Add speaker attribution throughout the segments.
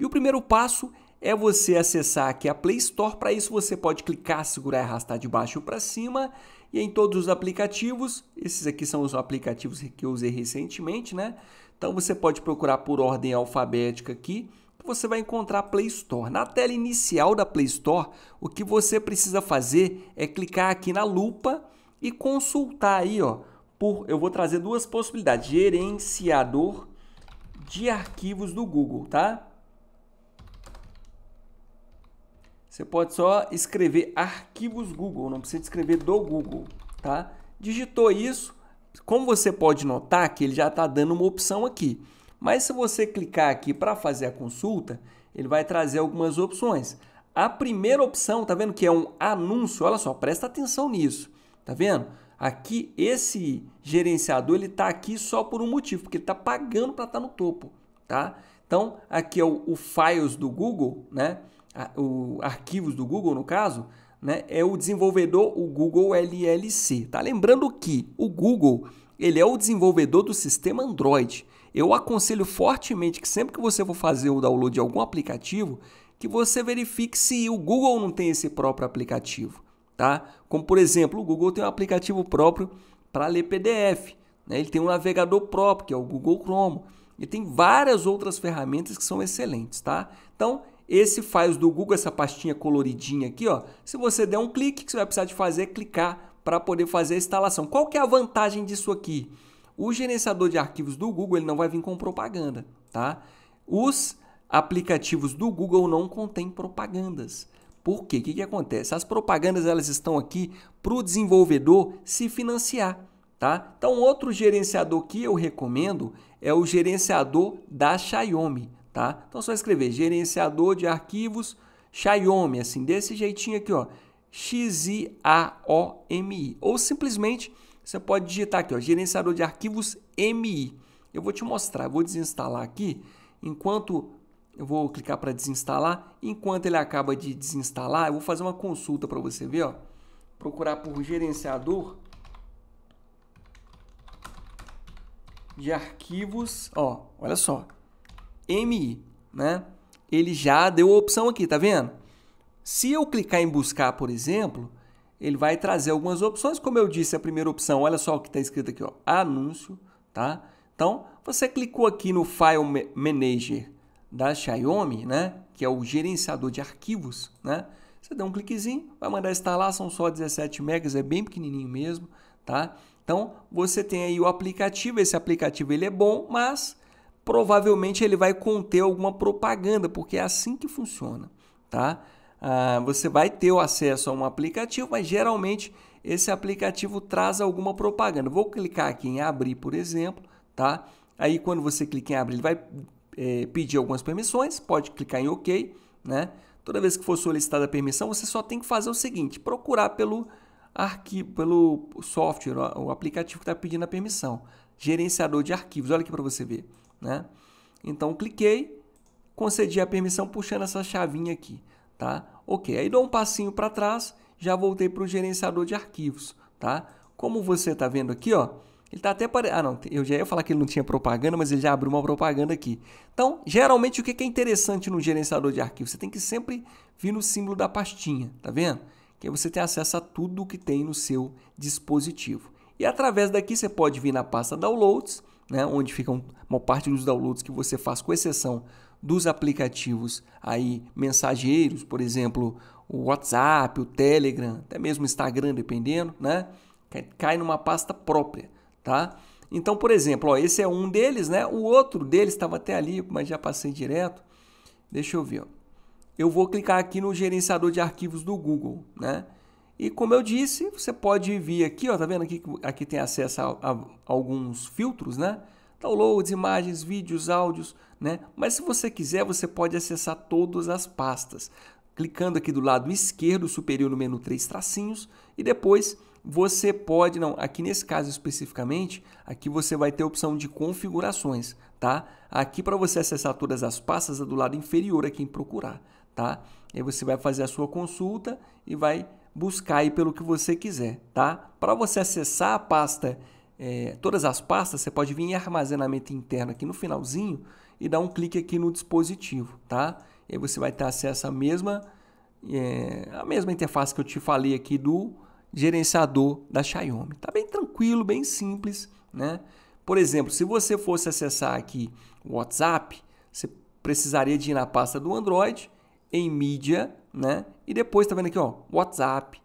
Speaker 1: E o primeiro passo é você acessar aqui a Play Store. Para isso, você pode clicar, segurar e arrastar de baixo para cima. E em todos os aplicativos, esses aqui são os aplicativos que eu usei recentemente, né? Então você pode procurar por ordem alfabética aqui. Você vai encontrar a Play Store. Na tela inicial da Play Store, o que você precisa fazer é clicar aqui na lupa e consultar aí, ó. Por, eu vou trazer duas possibilidades: gerenciador de arquivos do Google, tá? Você pode só escrever arquivos Google, não precisa escrever do Google, tá? Digitou isso, como você pode notar que ele já está dando uma opção aqui. Mas se você clicar aqui para fazer a consulta, ele vai trazer algumas opções. A primeira opção, tá vendo que é um anúncio? Olha só, presta atenção nisso. Tá vendo? Aqui esse gerenciador ele tá aqui só por um motivo, porque ele tá pagando para estar tá no topo, tá? Então, aqui é o, o Files do Google, né? o arquivos do Google, no caso, né, é o desenvolvedor, o Google LLC. Tá? Lembrando que o Google ele é o desenvolvedor do sistema Android. Eu aconselho fortemente que sempre que você for fazer o download de algum aplicativo, que você verifique se o Google não tem esse próprio aplicativo. Tá? Como por exemplo, o Google tem um aplicativo próprio para ler PDF. Né? Ele tem um navegador próprio, que é o Google Chrome. E tem várias outras ferramentas que são excelentes, tá? Então, esse files do Google, essa pastinha coloridinha aqui, ó, se você der um clique, que você vai precisar de fazer é clicar para poder fazer a instalação. Qual que é a vantagem disso aqui? O gerenciador de arquivos do Google ele não vai vir com propaganda, tá? Os aplicativos do Google não contêm propagandas. Por quê? O que, que acontece? As propagandas elas estão aqui para o desenvolvedor se financiar. Tá? Então, outro gerenciador que eu recomendo é o gerenciador da Xiaomi tá? Então só escrever gerenciador de arquivos Xiaomi, assim, desse jeitinho aqui, ó, X I A O M I. Ou simplesmente você pode digitar aqui, ó, gerenciador de arquivos MI. Eu vou te mostrar, eu vou desinstalar aqui, enquanto eu vou clicar para desinstalar, enquanto ele acaba de desinstalar, eu vou fazer uma consulta para você ver, ó. Procurar por gerenciador de arquivos, ó, olha só, MI, né? Ele já deu a opção aqui, tá vendo? Se eu clicar em buscar, por exemplo, ele vai trazer algumas opções, como eu disse, a primeira opção, olha só o que está escrito aqui, ó, anúncio, tá? Então, você clicou aqui no File Manager da Xiaomi, né? Que é o gerenciador de arquivos, né? Você dá um cliquezinho, vai mandar instalar, são só 17 megas, é bem pequenininho mesmo, tá? Então, você tem aí o aplicativo, esse aplicativo ele é bom, mas provavelmente ele vai conter alguma propaganda, porque é assim que funciona, tá? Ah, você vai ter o acesso a um aplicativo, mas geralmente esse aplicativo traz alguma propaganda. Vou clicar aqui em abrir, por exemplo, tá? Aí quando você clica em abrir, ele vai é, pedir algumas permissões, pode clicar em OK, né? Toda vez que for solicitada a permissão, você só tem que fazer o seguinte: procurar pelo arquivo, pelo software, o aplicativo que está pedindo a permissão, gerenciador de arquivos. Olha aqui para você ver né? Então cliquei, concedi a permissão puxando essa chavinha aqui, tá? Ok, aí dou um passinho para trás, já voltei para o gerenciador de arquivos, tá? Como você está vendo aqui, ó, ele tá até pare... Ah, não, eu já ia falar que ele não tinha propaganda, mas ele já abriu uma propaganda aqui. Então, geralmente o que é interessante no gerenciador de arquivos? Você tem que sempre vir no símbolo da pastinha, tá vendo? Que aí você tem acesso a tudo que tem no seu dispositivo. E através daqui você pode vir na pasta Downloads né, onde ficam uma parte dos downloads que você faz, com exceção dos aplicativos aí mensageiros, por exemplo, o WhatsApp, o Telegram, até mesmo o Instagram, dependendo, né? Cai numa pasta própria, tá? Então, por exemplo, ó, esse é um deles, né? O outro deles estava até ali, mas já passei direto. Deixa eu ver. Ó. Eu vou clicar aqui no gerenciador de arquivos do Google, né? E como eu disse, você pode vir aqui, ó, tá vendo aqui aqui tem acesso a, a, a alguns filtros, né? Downloads, imagens, vídeos, áudios, né? Mas se você quiser, você pode acessar todas as pastas, clicando aqui do lado esquerdo superior no menu três tracinhos e depois você pode, não, aqui nesse caso especificamente, aqui você vai ter a opção de configurações, tá? Aqui para você acessar todas as pastas é do lado inferior aqui em procurar, tá? Aí você vai fazer a sua consulta e vai buscai pelo que você quiser, tá? Para você acessar a pasta, é, todas as pastas, você pode vir em armazenamento interno aqui no finalzinho e dar um clique aqui no dispositivo, tá? E aí você vai ter acesso à mesma, é, à mesma interface que eu te falei aqui do gerenciador da Xiaomi. Tá bem tranquilo, bem simples, né? Por exemplo, se você fosse acessar aqui o WhatsApp, você precisaria de ir na pasta do Android, em mídia né? E depois tá vendo aqui, ó, WhatsApp,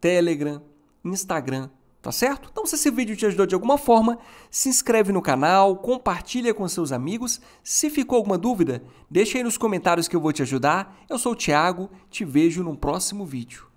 Speaker 1: Telegram, Instagram, tá certo? Então se esse vídeo te ajudou de alguma forma, se inscreve no canal, compartilha com seus amigos. Se ficou alguma dúvida, deixa aí nos comentários que eu vou te ajudar. Eu sou o Thiago, te vejo no próximo vídeo.